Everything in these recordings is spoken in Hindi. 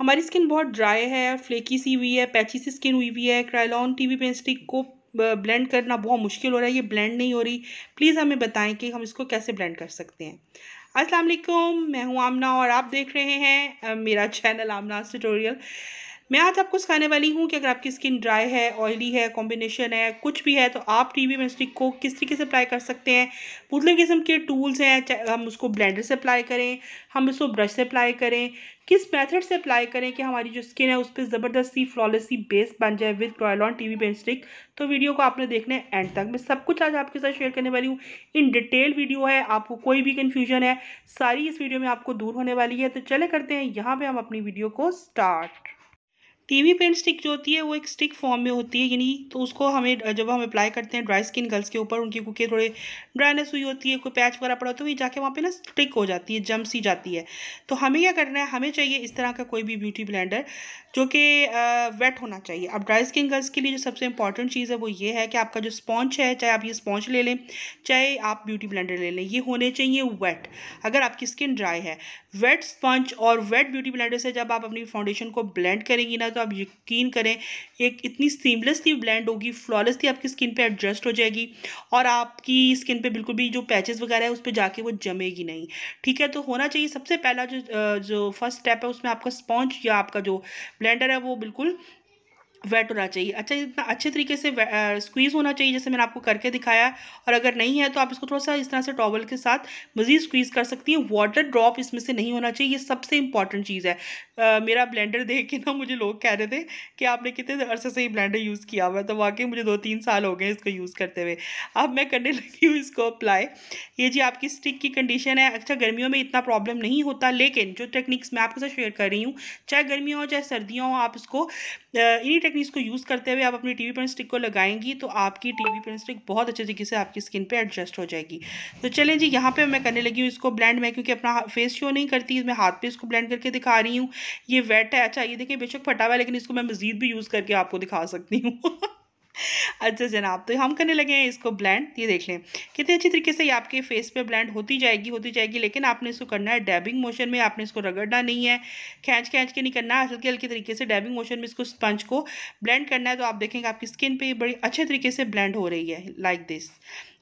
हमारी स्किन बहुत ड्राई है फ्लेकी सी हुई है पैची सी स्किन हुई हुई है क्राइलॉन टीवी पेंस्टिक को ब्लेंड करना बहुत मुश्किल हो रहा है ये ब्लेंड नहीं हो रही प्लीज़ हमें बताएं कि हम इसको कैसे ब्लेंड कर सकते हैं अस्सलाम वालेकुम मैं हूँ आमना और आप देख रहे हैं मेरा चैनल आमना ट्यूटोरियल मैं आज आपको सिखाने वाली हूँ कि अगर आपकी स्किन ड्राई है ऑयली है कॉम्बिनेशन है कुछ भी है तो आप टी वी मिस्टिक को किस तरीके से अप्लाई कर सकते हैं पुतले किस्म के टूल्स हैं हम उसको ब्लेंडर से अप्लाई करें हम उसको ब्रश से अप्लाई करें किस मेथड से अप्लाई करें कि हमारी जो स्किन है उस पर ज़बरदस्ती फ्लॉलेसी बेस बन जाए विद रॉयलॉन टी वी बेस्टिक तो वीडियो को आपने देखना है एंड तक मैं सब कुछ आज आपके साथ शेयर करने वाली हूँ इन डिटेल वीडियो है आपको कोई भी कन्फ्यूजन है सारी इस वीडियो में आपको दूर होने वाली है तो चले करते हैं यहाँ पर हम अपनी वीडियो को स्टार्ट टीवी पेंट स्टिक जो होती है वो एक स्टिक फॉर्म में होती है यानी तो उसको हमें जब हम अप्लाई करते हैं ड्राई स्किन गर्ल्स के ऊपर उनकी क्योंकि थोड़े ड्राइनेस हुई होती है कोई पैच वगैरह पड़ा होता है वही तो जाके वहाँ पे ना स्टिक हो जाती है जम सी जाती है तो हमें क्या करना है हमें चाहिए इस तरह का कोई भी ब्यूटी ब्लैंडर जो कि वेट होना चाहिए अब ड्राई स्किन गर्ल्स के लिए जो सबसे इंपॉर्टेंट चीज़ है वो ये है कि आपका जो स्पॉन्च है चाहे आप ये स्पॉन्च ले लें चाहे आप ब्यूटी ब्लैंडर ले लें ये होने चाहिए वेट अगर आपकी स्किन ड्राई है वेट स्पॉन्च और वेट ब्यूटी ब्लैंडर से जब आप अपनी फाउंडेशन को ब्लेंड करेंगी ना तो तो आप यकीन करें एक इतनी सीमलेसली ब्लेंड होगी फ्लॉलेसली आपकी स्किन पे एडजस्ट हो जाएगी और आपकी स्किन पे बिल्कुल भी जो पैचेस वगैरह है उस पर जाके वो जमेगी नहीं ठीक है तो होना चाहिए सबसे पहला जो जो फर्स्ट स्टेप है उसमें आपका स्पॉन्ज या आपका जो ब्लेंडर है वो बिल्कुल वेट होना चाहिए अच्छा इतना अच्छे तरीके से स्क्वीज़ होना चाहिए जैसे मैंने आपको करके दिखाया और अगर नहीं है तो आप इसको थोड़ा सा इस तरह से टॉवल के साथ मज़ीद स्क्वीज़ कर सकती हैं वाटर ड्रॉप इसमें से नहीं होना चाहिए ये सबसे इंपॉर्टेंट चीज़ है आ, मेरा ब्लेंडर देख के ना मुझे लोग कह रहे थे कि आपने कितने अरसे से ये ब्लेंडर यूज़ किया हुआ है तो वाकई मुझे दो तीन साल हो गए इसको यूज़ करते हुए अब मैं करने लगी हूँ इसको अप्लाई ये जी आपकी स्टिक की कंडीशन है अच्छा गर्मियों में इतना प्रॉब्लम नहीं होता लेकिन जो टेक्निक्स मैं आपके साथ शेयर कर रही हूँ चाहे गर्मियाँ हो चाहे सर्दियाँ हो आप इसको इन्हीं टेक्निक को यूज़ करते हुए आप अपनी टी वी पेन स्टिक को लगाएंगी तो आपकी टी वी पेन स्टिक बहुत अच्छे तरीके से आपकी स्किन पर एडजस्ट हो जाएगी तो चलें जी यहाँ पर मैं करने लगी हूँ इसको ब्लेंड मैं क्योंकि अपना फेस शो नहीं करती मैं हाथ पर इसको ब्लेंड करके दिखा रही हूँ ये वेट है अच्छा ये देखिए बेशक फटा हुआ है लेकिन इसको मैं मज़ीद भी यूज़ करके आपको दिखा सकती हूँ अच्छा जनाब तो हम करने लगे हैं इसको ब्लेंड ये देख लें कितने अच्छी तरीके से ये आपके फेस पे ब्लेंड होती जाएगी होती जाएगी लेकिन आपने इसको करना है डैबिंग मोशन में आपने इसको रगड़ना नहीं है खींच खींच के नहीं करना है हल्के हल्के तरीके से डैबिंग मोशन में इसको स्पंज को ब्लेंड करना है तो आप देखेंगे आपकी स्किन पर बड़ी अच्छे तरीके से ब्लेंड हो रही है लाइक दिस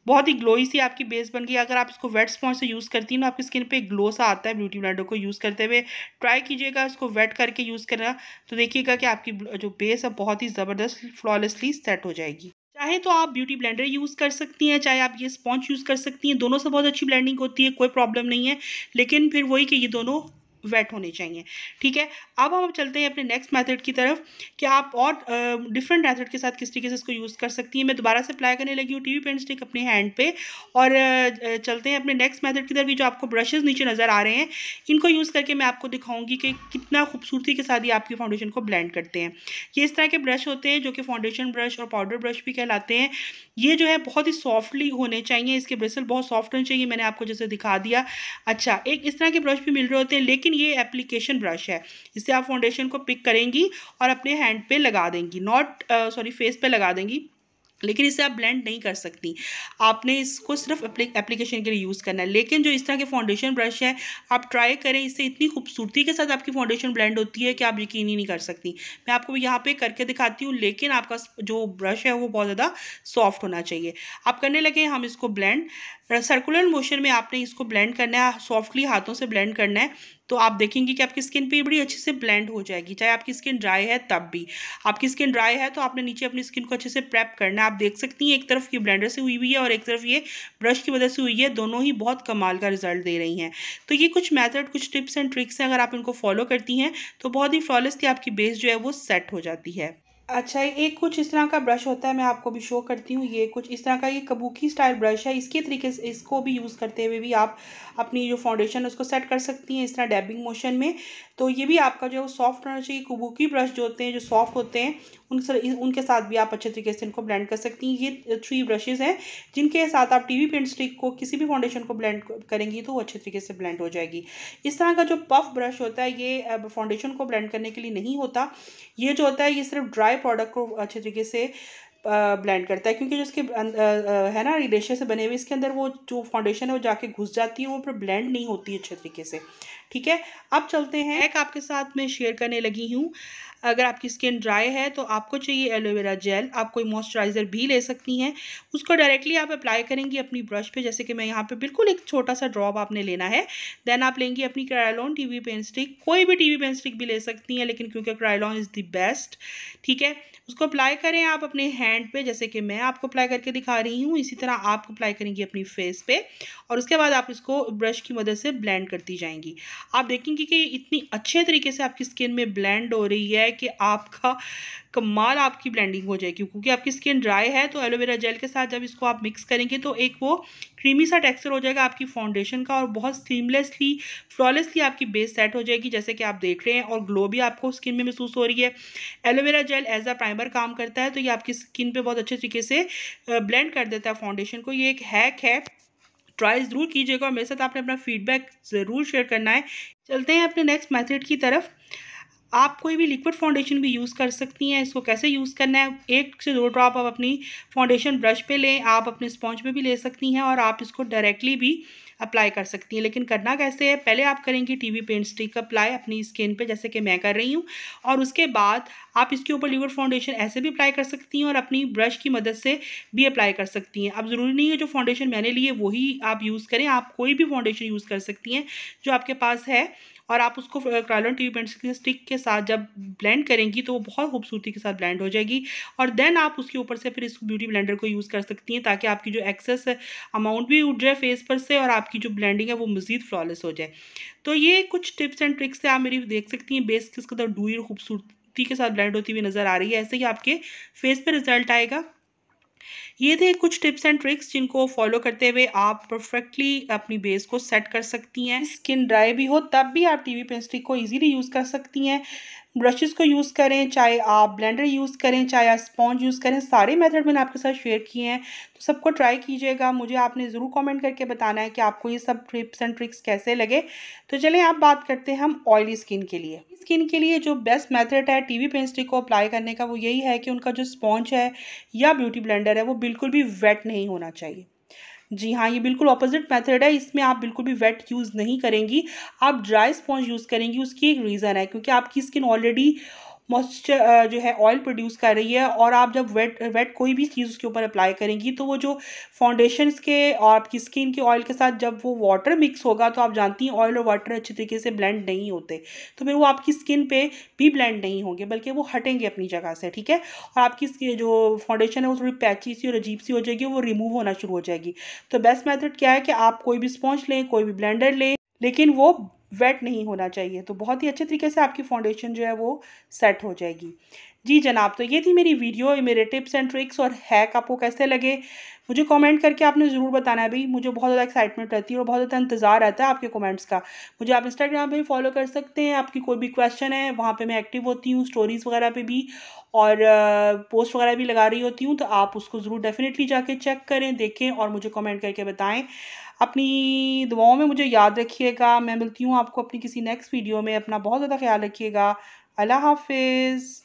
बहुत ही ग्लोई सी आपकी बेस बन गई अगर आप इसको वेट स्पॉन्ज से यूज़ करती हैं ना तो आपकी स्किन पे ग्लो सा आता है ब्यूटी ब्लेंडर को यूज़ करते हुए ट्राई कीजिएगा इसको वेट करके यूज़ करना तो देखिएगा कि आपकी जो बेस है बहुत ही ज़बरदस्त फ्लॉलेसली सेट हो जाएगी चाहे तो आप ब्यूटी ब्लेंडर यूज़ कर सकती हैं चाहे आप ये स्पॉन्ज यूज़ कर सकती हैं दोनों से बहुत अच्छी ब्लेंडिंग होती है कोई प्रॉब्लम नहीं है लेकिन फिर वही कि ये दोनों वेट होने चाहिए ठीक है अब हम चलते हैं अपने नेक्स्ट मेथड की तरफ कि आप और डिफरेंट uh, मेथड के साथ किस तरीके से इसको यूज़ कर सकती हैं मैं दोबारा से अप्लाई करने लगी हूँ टी वी पेंट स्टिक अपने हैंड पे और uh, चलते हैं अपने नेक्स्ट मेथड की तरफ भी जो आपको ब्रशेज़ नीचे नज़र आ रहे हैं इनको यूज़ करके मैं आपको दिखाऊंगी कि कितना खूबसूरती के साथ ये आपकी फाउंडेशन को ब्लेंड करते हैं ये इस तरह के ब्रश होते हैं जो कि फाउंडेशन ब्रश और पाउडर ब्रश भी कहलाते हैं ये जो है बहुत ही सॉफ्टली होने चाहिए इसके ब्रिसल बहुत सॉफ्ट होने चाहिए मैंने आपको जैसे दिखा दिया अच्छा एक इस तरह के ब्रश भी मिल रहे होते हैं लेकिन लेकिन ये एप्लीकेशन ब्रश है इससे आप फाउंडेशन को पिक करेंगी और अपने हैंड पे लगा देंगी नॉट सॉरी फेस पे लगा देंगी लेकिन इसे आप ब्लेंड नहीं कर सकती आपने इसको सिर्फ एप्लीकेशन के लिए यूज़ करना है लेकिन जो इस तरह के फाउंडेशन ब्रश है आप ट्राई करें इससे इतनी खूबसूरती के साथ आपकी फाउंडेशन ब्लेंड होती है कि आप यकीन ही नहीं कर सकती मैं आपको यहाँ पे करके दिखाती हूँ लेकिन आपका जो ब्रश है वो बहुत ज़्यादा सॉफ्ट होना चाहिए आप करने लगे हम इसको ब्लैंड सर्कुलर मोशन में आपने इसको ब्लेंड करना है सॉफ्टली हाथों से ब्लेंड करना है तो आप देखेंगे कि आपकी स्किन पे बड़ी अच्छे से ब्लेंड हो जाएगी चाहे आपकी स्किन ड्राई है तब भी आपकी स्किन ड्राई है तो आपने नीचे अपनी स्किन को अच्छे से प्रेप करना है आप देख सकती हैं एक तरफ ये ब्लेंडर से हुई हुई है और एक तरफ ये ब्रश की वजह से हुई है दोनों ही बहुत कमाल का रिजल्ट दे रही हैं तो ये कुछ मैथड कुछ टिप्स एंड ट्रिक्स हैं अगर आप इनको फॉलो करती हैं तो बहुत ही फ्लॉलेसली आपकी बेस जो है वो सेट हो जाती है अच्छा एक कुछ इस तरह का ब्रश होता है मैं आपको भी शो करती हूँ ये कुछ इस तरह का ये कबूकी स्टाइल ब्रश है इसके तरीके से इसको भी यूज़ करते हुए भी आप अपनी जो फाउंडेशन उसको सेट कर सकती हैं इस तरह डैबिंग मोशन में तो ये भी आपका जो सॉफ्ट होना चाहिए कबूकी ब्रश जो होते हैं जो सॉफ्ट होते हैं उन सर, उनके साथ भी आप अच्छे तरीके से इनको ब्लेंड कर सकती हैं ये थ्री ब्रशेज़ हैं जिनके साथ आप वी पेंट स्टिक को किसी भी फाउंडेशन को ब्लेंड करेंगी तो वो अच्छे तरीके से ब्लेंड हो जाएगी इस तरह का जो पफ ब्रश होता है ये फाउंडेशन को ब्लेंड करने के लिए नहीं होता ये जो होता है ये सिर्फ ड्राई प्रोडक्ट को अच्छे तरीके से ब्लेंड करता है क्योंकि जो इसके अं, है ना रेशे से बने हुए इसके अंदर वो जो फाउंडेशन है वो जाके घुस जाती है वो पर ब्लेंड नहीं होती अच्छे तरीके से ठीक है अब चलते हैं एक आपके साथ मैं शेयर करने लगी हूँ अगर आपकी स्किन ड्राई है तो आपको चाहिए एलोवेरा जेल आप कोई मॉइस्चराइज़र भी ले सकती हैं उसको डायरेक्टली आप अप्लाई करेंगी अपनी ब्रश पे जैसे कि मैं यहाँ पे बिल्कुल एक छोटा सा ड्रॉप आपने लेना है देन आप लेंगी अपनी क्रायलॉन टीवी पेन स्टिक कोई भी टीवी पेन स्टिक भी ले सकती हैं लेकिन क्योंकि क्रायलॉन इज़ दी बेस्ट ठीक है उसको अप्लाई करें आप अपने हैंड पे जैसे कि मैं आपको अप्लाई करके दिखा रही हूँ इसी तरह आप अप्लाई करेंगी अपनी फेस पे और उसके बाद आप इसको ब्रश की मदद से ब्लेंड करती जाएंगी आप देखेंगी कि इतनी अच्छे तरीके से आपकी स्किन में ब्लेंड हो रही है है कि आपका कमाल आपकी ब्लेंडिंग हो जाएगी क्योंकि आपकी स्किन ड्राई है तो एलोवेरा जेल के साथ जब इसको आप मिक्स करेंगे तो एक वो क्रीमी सा टेक्सचर हो जाएगा आपकी फाउंडेशन का और बहुत सीमलेसली फ्लॉलेसली आपकी बेस सेट हो जाएगी जैसे कि आप देख रहे हैं और ग्लो भी आपको स्किन में महसूस हो रही है aloe vera gel as a primer काम करता है तो ये आपकी स्किन पर बहुत अच्छे तरीके से ब्लेंड कर देता है फाउंडेशन को ये एक हैक है ट्राई ज़रूर कीजिएगा और मेरे साथ आपने अपना फीडबैक ज़रूर शेयर करना है चलते हैं अपने नेक्स्ट मेथड की तरफ आप कोई भी लिक्विड फाउंडेशन भी यूज़ कर सकती हैं इसको कैसे यूज़ करना है एक से दो ड्रॉप आप अपनी फाउंडेशन ब्रश पे लें आप अपने स्पॉन्ज पे भी ले सकती हैं और आप इसको डायरेक्टली भी अप्लाई कर सकती हैं लेकिन करना कैसे है पहले आप करेंगी टीवी पेंट स्टिक अप्लाई अपनी स्किन पे जैसे कि मैं कर रही हूँ और उसके बाद आप इसके ऊपर लिक्विड फाउंडेशन ऐसे भी अप्लाई कर सकती हैं और अपनी ब्रश की मदद से भी अप्लाई कर सकती हैं अब ज़रूरी नहीं है जो फाउंडेशन मैंने लिए वही आप यूज़ करें आप कोई भी फाउंडेशन यूज़ कर सकती हैं जो आपके पास है और आप उसको क्रायलॉन टी पेंट स्टिक के साथ जब ब्लेंड करेंगी तो वो बहुत खूबसूरती के साथ ब्लेंड हो जाएगी और देन आप उसके ऊपर से फिर इस ब्यूटी ब्लेंडर को यूज़ कर सकती हैं ताकि आपकी जो एक्सेस अमाउंट भी उठ जाए फेस पर से और आपकी जो ब्लेंडिंग है वो मज़ीद फ्लॉलेस हो जाए तो ये कुछ टिप्स एंड ट्रिक्स से आप मेरी देख सकती हैं बेस किस कदर डूर खूबसूरती के साथ ब्लेंड होती हुई नज़र आ रही है ऐसे ही आपके फेस पर रिजल्ट आएगा ये थे कुछ टिप्स एंड ट्रिक्स जिनको फॉलो करते हुए आप परफेक्टली अपनी बेस को सेट कर सकती हैं स्किन ड्राई भी हो तब भी आप टी वी पेस्ट्री को इजीली यूज़ कर सकती हैं ब्रशेज़ को यूज़ करें चाहे आप ब्लेंडर यूज़ करें चाहे आप स्पॉन्ज यूज़ करें सारे मेथड मैंने आपके साथ शेयर किए हैं तो सबको ट्राई कीजिएगा मुझे आपने ज़रूर कमेंट करके बताना है कि आपको ये सब ट्रिप्स एंड ट्रिक्स कैसे लगे तो चलें आप बात करते हैं हम ऑयली स्किन के लिए स्किन के लिए जो बेस्ट मेथड है वी पेंस्ट्री को अप्लाई करने का वो यही है कि उनका जो स्पॉन्ज है या ब्यूटी ब्लेंडर है वो बिल्कुल भी वेट नहीं होना चाहिए जी हाँ ये बिल्कुल ऑपोजिट मेथड है इसमें आप बिल्कुल भी वेट यूज़ नहीं करेंगी आप ड्राई स्पॉन्ज यूज़ करेंगी उसकी एक रीज़न है क्योंकि आपकी स्किन ऑलरेडी मॉइस्चर uh, जो है ऑयल प्रोड्यूस कर रही है और आप जब वेट वेट कोई भी चीज़ उसके ऊपर अप्लाई करेंगी तो वो जो फाउंडेशन के और आपकी स्किन के ऑयल के साथ जब वो वाटर मिक्स होगा तो आप जानती हैं ऑयल और वाटर अच्छे तरीके से ब्लेंड नहीं होते तो फिर वो आपकी स्किन पे भी ब्लेंड नहीं होंगे बल्कि वो हटेंगे अपनी जगह से ठीक है और आपकी जो फाउंडेशन है वो थोड़ी पैची सी और अजीब सी हो जाएगी वो रिमूव होना शुरू हो जाएगी तो बेस्ट मेथड क्या है कि आप कोई भी स्पॉन्च लें कोई भी ब्लेंडर लें लेकिन वो वेट नहीं होना चाहिए तो बहुत ही अच्छे तरीके से आपकी फाउंडेशन जो है वो सेट हो जाएगी जी जनाब तो ये थी मेरी वीडियो मेरे टिप्स एंड ट्रिक्स और हैक आपको कैसे लगे मुझे कमेंट करके आपने ज़रूर बताना है भाई मुझे बहुत ज़्यादा एक्साइटमेंट रहती है और बहुत ज़्यादा इंतज़ार रहता है आपके कमेंट्स का मुझे आप इंस्टाग्राम पे फॉलो कर सकते हैं आपकी कोई भी क्वेश्चन है वहाँ पे मैं एक्टिव होती हूँ स्टोरीज़ वगैरह पे भी और पोस्ट वगैरह भी लगा रही होती हूँ तो आप उसको ज़रूर डेफिनेटली जाके चेक करें देखें और मुझे कॉमेंट करके बताएँ अपनी दुआओं में मुझे याद रखिएगा मैं मिलती हूँ आपको अपनी किसी नेक्स्ट वीडियो में अपना बहुत ज़्यादा ख्याल रखिएगा अल्लाह हाफिज़